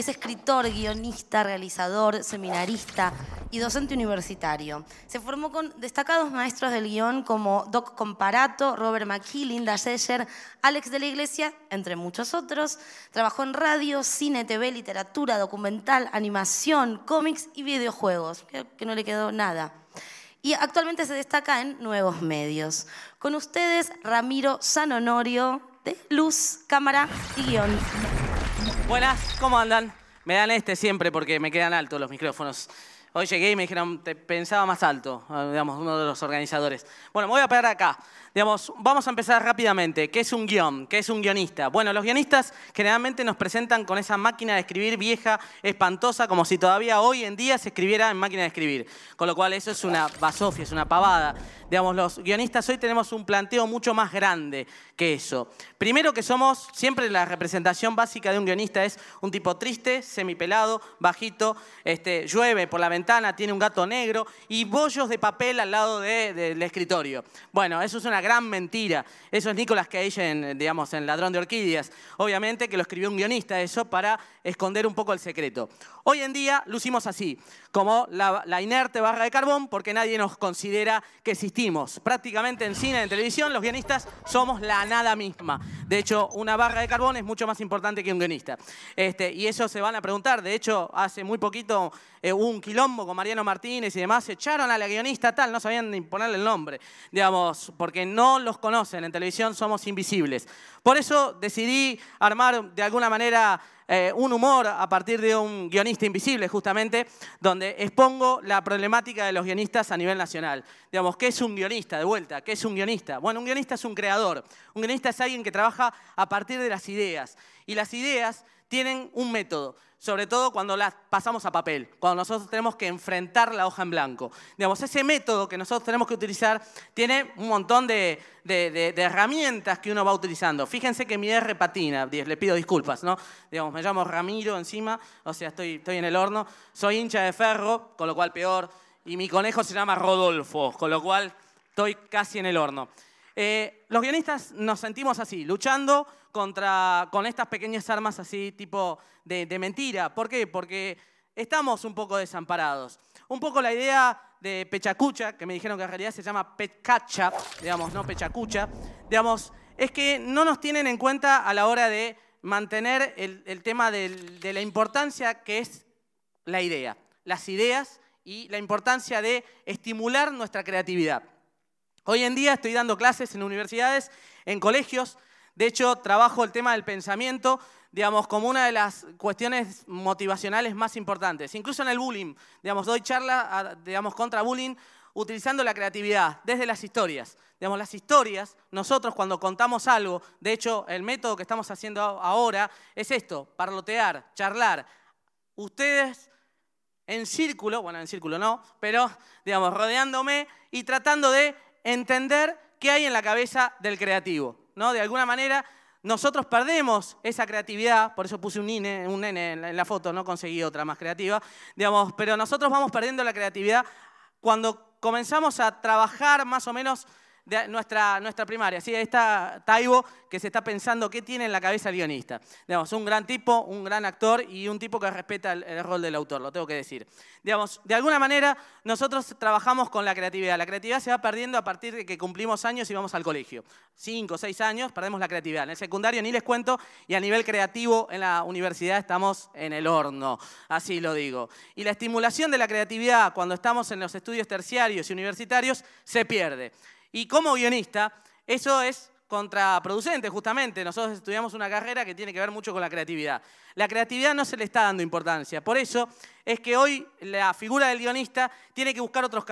Es escritor, guionista, realizador, seminarista y docente universitario. Se formó con destacados maestros del guión como Doc Comparato, Robert McKee, Linda Alex de la Iglesia, entre muchos otros. Trabajó en radio, cine, TV, literatura, documental, animación, cómics y videojuegos. que no le quedó nada y actualmente se destaca en nuevos medios. Con ustedes, Ramiro Sanonorio, de Luz, Cámara y Guión. Buenas, ¿cómo andan? Me dan este siempre porque me quedan altos los micrófonos. Hoy llegué y me dijeron, te pensaba más alto, ah, digamos, uno de los organizadores. Bueno, me voy a parar acá. Digamos, vamos a empezar rápidamente. ¿Qué es un guión? ¿Qué es un guionista? Bueno, los guionistas generalmente nos presentan con esa máquina de escribir vieja, espantosa, como si todavía hoy en día se escribiera en máquina de escribir. Con lo cual eso es una basofia, es una pavada. Digamos, los guionistas hoy tenemos un planteo mucho más grande que eso. Primero que somos, siempre la representación básica de un guionista es un tipo triste, semipelado, bajito, este, llueve por la ventana tiene un gato negro y bollos de papel al lado del escritorio. Bueno, eso es una gran mentira. Eso es Nicolas Cage en, digamos, en Ladrón de Orquídeas. Obviamente que lo escribió un guionista eso para esconder un poco el secreto. Hoy en día lucimos así, como la, inerte barra de carbón, porque nadie nos considera que existimos. Prácticamente en cine, y en televisión, los guionistas somos la nada misma. De hecho, una barra de carbón es mucho más importante que un guionista. Este, y eso se van a preguntar. De hecho, hace muy poquito eh, un kilómetro con Mariano Martínez y demás, echaron a la guionista tal, no sabían imponerle el nombre, digamos, porque no los conocen, en televisión somos invisibles. Por eso decidí armar de alguna manera eh, un humor a partir de un guionista invisible, justamente, donde expongo la problemática de los guionistas a nivel nacional. Digamos, ¿qué es un guionista? De vuelta, ¿qué es un guionista? Bueno, un guionista es un creador. Un guionista es alguien que trabaja a partir de las ideas. Y las ideas tienen un método, sobre todo cuando las pasamos a papel, cuando nosotros tenemos que enfrentar la hoja en blanco. Digamos, ese método que nosotros tenemos que utilizar tiene un montón de, herramientas que uno va utilizando. Fíjense que mi e R patina, le pido disculpas, ¿no? Digamos, me llamo Ramiro encima, o sea, estoy, estoy en el horno, soy hincha de ferro, con lo cual peor, y mi conejo se llama Rodolfo, con lo cual estoy casi en el horno. Eh, los guionistas nos sentimos así, luchando contra, con estas pequeñas armas así tipo de, mentira. ¿Por qué? Porque estamos un poco desamparados. Un poco la idea de Pechacucha, que me dijeron que en realidad se llama Pecacha, digamos, no Pechacucha, digamos, es que no nos tienen en cuenta a la hora de mantener el, tema de la importancia que es la idea, las ideas y la importancia de estimular nuestra creatividad. Hoy en día estoy dando clases en universidades, en colegios, de hecho, trabajo el tema del pensamiento, digamos, como una de las cuestiones motivacionales más importantes. Incluso en el bullying, digamos, doy charla, digamos, contra bullying utilizando la creatividad desde las historias. Digamos, las historias, nosotros cuando contamos algo, de hecho, el método que estamos haciendo ahora es esto, parlotear, charlar. Ustedes en círculo, bueno, en círculo no, pero, digamos, rodeándome y tratando de entender qué hay en la cabeza del creativo. De alguna manera nosotros perdemos esa creatividad, por eso puse un, un nene en la foto, no conseguí otra más creativa, digamos, pero nosotros vamos perdiendo la creatividad cuando comenzamos a trabajar más o menos de nuestra, nuestra primaria. Ahí está Taibo, que se está pensando qué tiene en la cabeza el guionista. Digamos, un gran tipo, un gran actor y un tipo que respeta el, rol del autor, lo tengo que decir. de alguna manera, nosotros trabajamos con la creatividad. La creatividad se va perdiendo a partir de que cumplimos años y vamos al colegio. Cinco, seis años, perdemos la creatividad. En el secundario ni les cuento y a nivel creativo en la universidad estamos en el horno, así lo digo. Y la estimulación de la creatividad cuando estamos en los estudios terciarios y universitarios se pierde. Y como guionista, eso es contraproducente, justamente. Nosotros estudiamos una carrera que tiene que ver mucho con la creatividad. La creatividad no se le está dando importancia. Por eso es que hoy la figura del guionista tiene que buscar otros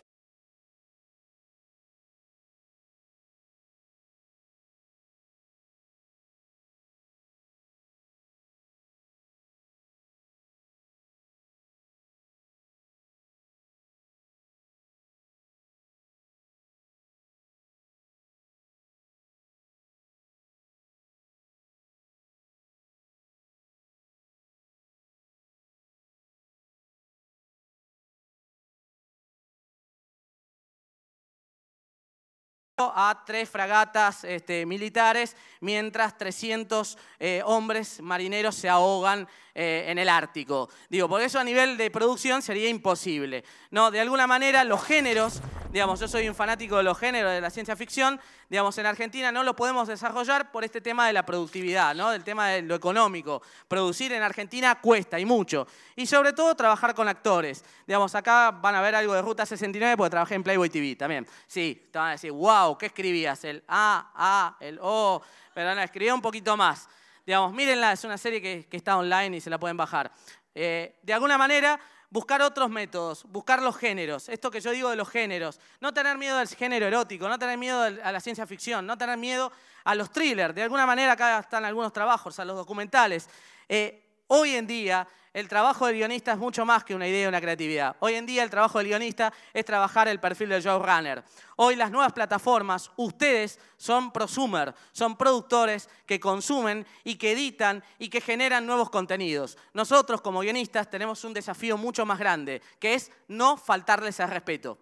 a tres fragatas este, militares, mientras 300 eh, hombres marineros se ahogan eh, en el Ártico. Digo, porque eso a nivel de producción sería imposible. ¿no? De alguna manera los géneros Digamos, yo soy un fanático de los géneros de la ciencia ficción. Digamos, en Argentina no lo podemos desarrollar por este tema de la productividad, ¿no? Del tema de lo económico. Producir en Argentina cuesta y mucho. Y sobre todo trabajar con actores. Digamos, acá van a ver algo de Ruta 69 porque trabajé en Playboy TV también. Sí, te van a decir, wow, ¿qué escribías? El A, A, el O. Pero no, escribía un poquito más. Digamos, mírenla, es una serie que, está online y se la pueden bajar. Eh, de alguna manera, buscar otros métodos, buscar los géneros, esto que yo digo de los géneros, no tener miedo al género erótico, no tener miedo a la ciencia ficción, no tener miedo a los thrillers, de alguna manera acá están algunos trabajos, a los documentales. Eh, hoy en día el trabajo del guionista es mucho más que una idea y una creatividad. Hoy en día el trabajo del guionista es trabajar el perfil del showrunner. Hoy las nuevas plataformas, ustedes son prosumer, son productores que consumen y que editan y que generan nuevos contenidos. Nosotros como guionistas tenemos un desafío mucho más grande, que es no faltarles al respeto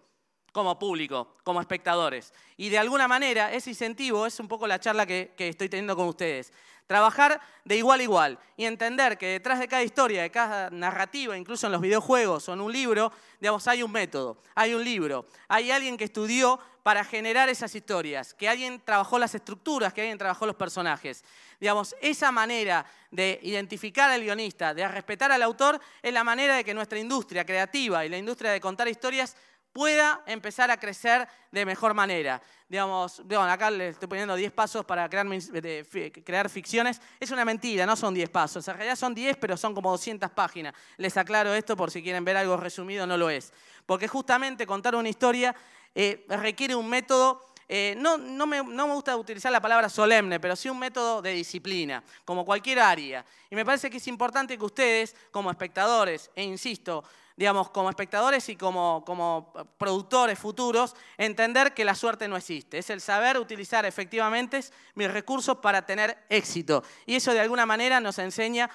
como público, como espectadores. Y de alguna manera ese incentivo es un poco la charla que, estoy teniendo con ustedes. Trabajar de igual a igual y entender que detrás de cada historia, de cada narrativa, incluso en los videojuegos o en un libro, digamos, hay un método, hay un libro, hay alguien que estudió para generar esas historias, que alguien trabajó las estructuras, que alguien trabajó los personajes. Digamos, esa manera de identificar al guionista, de respetar al autor, es la manera de que nuestra industria creativa y la industria de contar historias pueda empezar a crecer de mejor manera. Digamos, acá le estoy poniendo 10 pasos para crear, ficciones. Es una mentira, no son 10 pasos. En realidad son 10, pero son como 200 páginas. Les aclaro esto por si quieren ver algo resumido, no lo es. Porque justamente contar una historia eh, requiere un método eh, no, me, no, me, gusta utilizar la palabra solemne, pero sí un método de disciplina, como cualquier área. Y me parece que es importante que ustedes, como espectadores, e insisto, digamos, como espectadores y como, como productores futuros, entender que la suerte no existe. Es el saber utilizar efectivamente mis recursos para tener éxito. Y eso de alguna manera nos enseña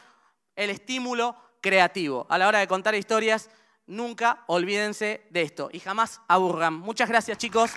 el estímulo creativo. A la hora de contar historias, nunca olvídense de esto y jamás aburran. Muchas gracias chicos.